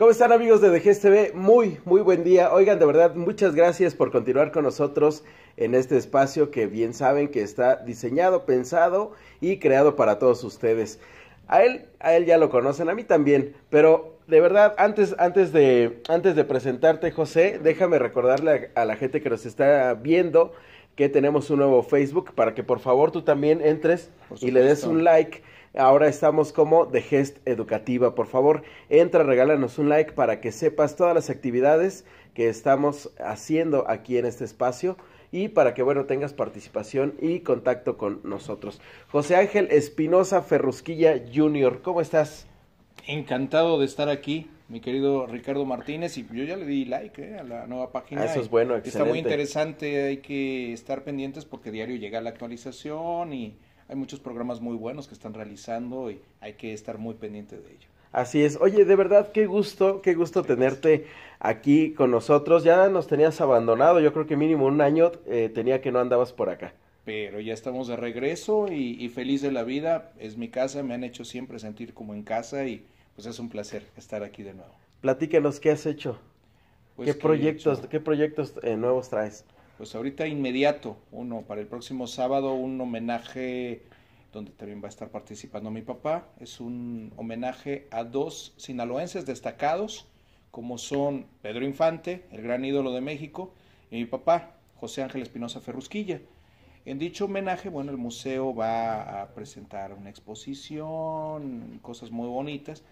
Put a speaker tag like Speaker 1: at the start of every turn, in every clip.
Speaker 1: ¿Cómo están amigos de DGSTV? Muy, muy buen día. Oigan, de verdad, muchas gracias por continuar con nosotros en este espacio que bien saben que está diseñado, pensado y creado para todos ustedes. A él, a él ya lo conocen, a mí también, pero de verdad, antes, antes, de, antes de presentarte, José, déjame recordarle a la gente que nos está viendo que tenemos un nuevo Facebook para que por favor tú también entres y le des un like Ahora estamos como de Gest Educativa. Por favor, entra, regálanos un like para que sepas todas las actividades que estamos haciendo aquí en este espacio y para que, bueno, tengas participación y contacto con nosotros. José Ángel Espinosa Ferrusquilla
Speaker 2: Jr., ¿cómo estás? Encantado de estar aquí, mi querido Ricardo Martínez, y yo ya le di like eh, a la nueva página. eso es bueno, excelente. Está muy interesante, hay que estar pendientes porque diario llega la actualización y hay muchos programas muy buenos que están realizando y hay que estar muy pendiente de ello.
Speaker 1: Así es. Oye, de verdad, qué gusto, qué gusto tenerte aquí con nosotros. Ya nos tenías abandonado, yo creo que mínimo un año eh, tenía que no andabas por acá.
Speaker 2: Pero ya estamos de regreso y, feliz de la vida. Es mi casa, me han hecho siempre sentir como en casa y pues es un placer estar aquí de nuevo.
Speaker 1: los qué has hecho.
Speaker 2: Pues, ¿Qué, proyectos, ¿Qué eh, proyectos nuevos traes? pues ahorita inmediato, uno para el próximo sábado, un homenaje donde también va a estar participando mi papá. Es un homenaje a dos sinaloenses destacados, como son Pedro Infante, el gran ídolo de México, y mi papá, José Ángel Espinosa Ferrusquilla. En dicho homenaje, bueno, el museo va a presentar una exposición, cosas muy bonitas.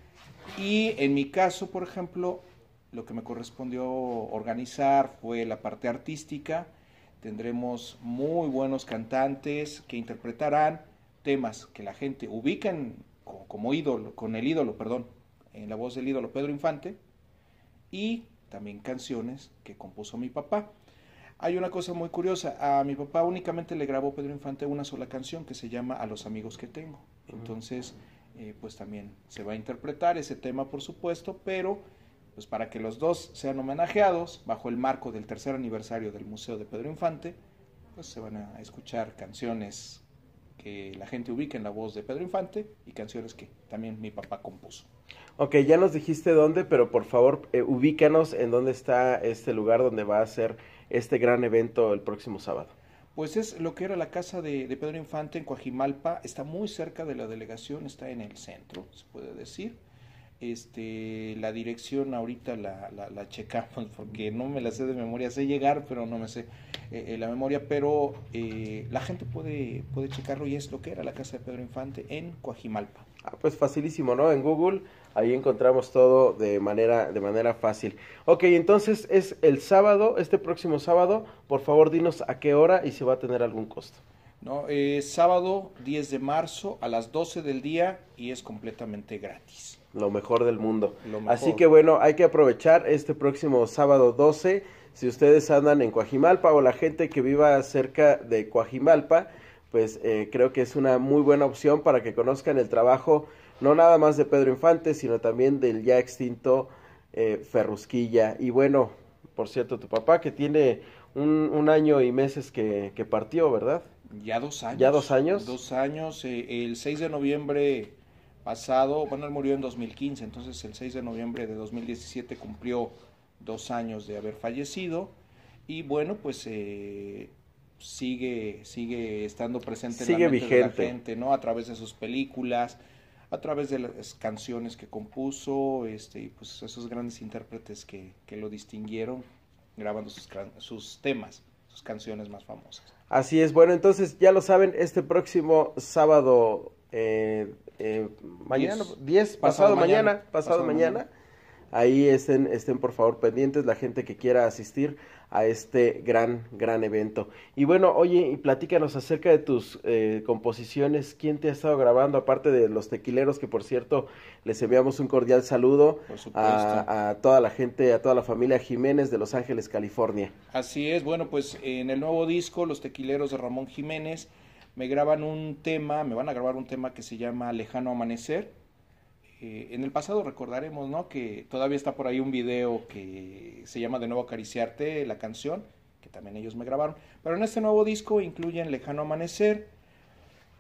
Speaker 2: Y en mi caso, por ejemplo, lo que me correspondió organizar fue la parte artística, Tendremos muy buenos cantantes que interpretarán temas que la gente ubica como, ídolo, con el ídolo, perdón, en la voz del ídolo Pedro Infante y también canciones que compuso mi papá. Hay una cosa muy curiosa, a mi papá únicamente le grabó Pedro Infante una sola canción que se llama A los amigos que tengo. Entonces, eh, pues también se va a interpretar ese tema, por supuesto, pero pues para que los dos sean homenajeados bajo el marco del tercer aniversario del Museo de Pedro Infante, pues se van a escuchar canciones que la gente ubique en la voz de Pedro Infante y canciones que también mi papá compuso.
Speaker 1: Ok, ya nos dijiste dónde, pero por favor eh, ubícanos en dónde está este lugar donde va a ser este gran evento el próximo sábado.
Speaker 2: Pues es lo que era la casa de, de Pedro Infante en Coajimalpa, está muy cerca de la delegación, está en el centro, se puede decir este, la dirección ahorita la, la, la, checamos porque no me la sé de memoria, sé llegar, pero no me sé eh, eh, la memoria, pero eh, la gente puede, puede checarlo y es lo que era la casa de Pedro Infante en Coajimalpa. Ah,
Speaker 1: pues facilísimo, ¿no? En Google ahí encontramos todo de manera, de manera fácil. Ok, entonces es el sábado, este próximo sábado, por favor dinos a qué hora y si va a tener algún costo.
Speaker 2: ¿no? Eh, sábado 10 de marzo a las 12 del día y es completamente gratis.
Speaker 1: Lo mejor del mundo. Así que bueno, hay que aprovechar este próximo sábado 12. Si ustedes andan en Coajimalpa o la gente que viva cerca de Coajimalpa, pues eh, creo que es una muy buena opción para que conozcan el trabajo no nada más de Pedro Infante, sino también del ya extinto eh, Ferrusquilla. Y bueno, por cierto, tu papá que tiene un, un año y meses que, partió,
Speaker 2: ¿verdad? Ya dos años. Ya dos años. Dos años. Eh, el 6 de noviembre pasado, bueno, él murió en 2015, entonces el 6 de noviembre de 2017 cumplió dos años de haber fallecido. Y bueno, pues eh, sigue, sigue estando presente en la mente de la gente, ¿no? A través de sus películas, a través de las canciones que compuso, este, y pues esos grandes intérpretes que, que lo distinguieron, grabando sus, sus temas, sus canciones más famosas.
Speaker 1: Así es, bueno, entonces ya lo saben, este próximo sábado, eh, eh, mañana, 10, pasado, mañana, pasado, mañana Ahí estén, estén por favor pendientes la gente que quiera asistir a este gran, gran evento. Y bueno, oye, y platícanos acerca de tus eh, composiciones, quién te ha estado grabando, aparte de los tequileros, que por cierto, les enviamos un cordial saludo a, toda la gente, a toda la familia Jiménez de Los Ángeles, California.
Speaker 2: Así es, bueno, pues en el nuevo disco, Los Tequileros de Ramón Jiménez, me graban un tema, me van a grabar un tema que se llama Lejano Amanecer eh, en el pasado recordaremos, Que todavía está por ahí un video que se llama De nuevo acariciarte, la canción, que también ellos me grabaron. Pero en este nuevo disco incluyen Lejano Amanecer.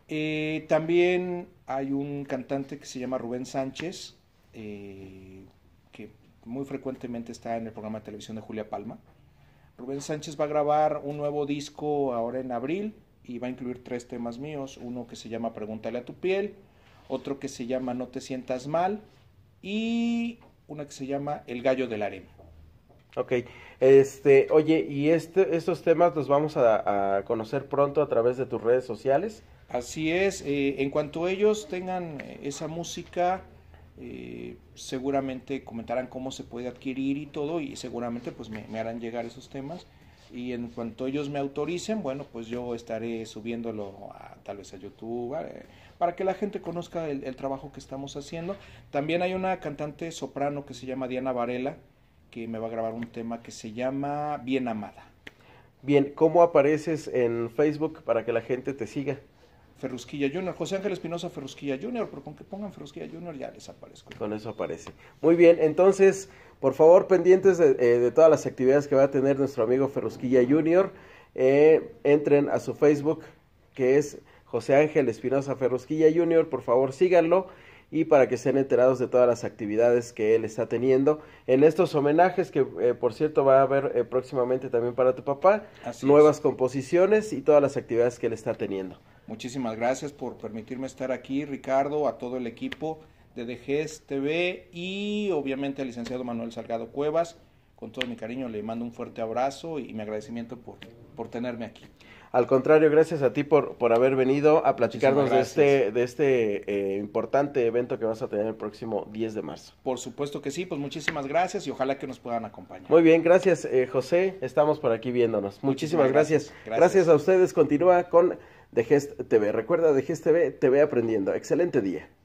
Speaker 2: Eh, también hay un cantante que se llama Rubén Sánchez, eh, que muy frecuentemente está en el programa de televisión de Julia Palma. Rubén Sánchez va a grabar un nuevo disco ahora en abril y va a incluir tres temas míos, uno que se llama Pregúntale a tu piel, otro que se llama No te sientas mal y una que se llama El gallo del harem.
Speaker 1: Ok, este, oye, y este, estos temas los vamos a, conocer pronto
Speaker 2: a través de tus redes sociales. Así es, eh, en cuanto ellos tengan eh, esa música, eh, seguramente comentarán cómo se puede adquirir y todo, y seguramente pues me harán llegar esos temas y en cuanto ellos me autoricen, bueno, pues yo estaré subiéndolo a, tal vez a YouTube, para que la gente conozca el, trabajo que estamos haciendo. También hay una cantante soprano que se llama Diana Varela, que me va a grabar un tema que se llama Bien Amada. Bien, ¿cómo apareces en Facebook para que la gente te siga? Ferrusquilla Junior, José Ángel Espinosa Ferrusquilla Junior, pero con que pongan Ferrusquilla Junior ya les aparezco.
Speaker 1: Con eso aparece. Muy bien, entonces... Por favor, pendientes eh, de, todas las actividades que va a tener nuestro amigo Ferrusquilla Junior, eh, entren a su Facebook, que es José Ángel Espinosa Ferrosquilla Junior, por favor síganlo y para que sean enterados de todas las actividades que él está teniendo en estos homenajes que eh, por cierto va a haber próximamente también para tu papá nuevas composiciones y todas las
Speaker 2: actividades que él está teniendo. Muchísimas gracias por permitirme estar aquí, Ricardo, a todo el equipo de DGES TV y obviamente al licenciado Manuel Salgado Cuevas. Con todo mi cariño le mando un fuerte abrazo y mi agradecimiento por, por tenerme aquí.
Speaker 1: Al contrario, gracias a ti por, por haber venido a platicarnos de este, de este eh, importante evento que vas a tener el próximo 10 de marzo.
Speaker 2: Por supuesto que sí, pues muchísimas gracias y ojalá que nos puedan acompañar.
Speaker 1: Muy bien, gracias eh, José, estamos por aquí viéndonos. Muchísimas, gracias. gracias. a ustedes, continúa con de Gest TV. Recuerda de Gest TV, te ve aprendiendo. Excelente día.